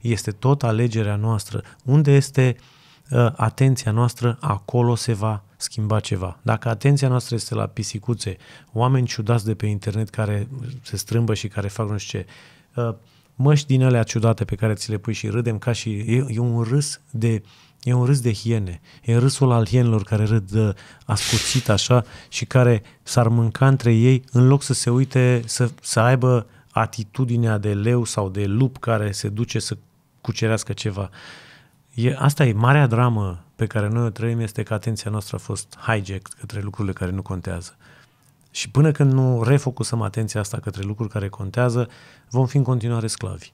Este tot alegerea noastră. Unde este uh, atenția noastră, acolo se va schimba ceva. Dacă atenția noastră este la pisicuțe, oameni ciudați de pe internet care se strâmbă și care fac nu știu ce, uh, măști din alea ciudate pe care ți le pui și râdem ca și... E, e un râs de... E un râs de hiene. E râsul al hienelor care râd ă, ascuțit așa și care s-ar mânca între ei în loc să se uite, să, să aibă atitudinea de leu sau de lup care se duce să cucerească ceva. E, asta e marea dramă pe care noi o trăim, este că atenția noastră a fost hijacked către lucrurile care nu contează. Și până când nu refocusăm atenția asta către lucruri care contează, vom fi în continuare sclavi.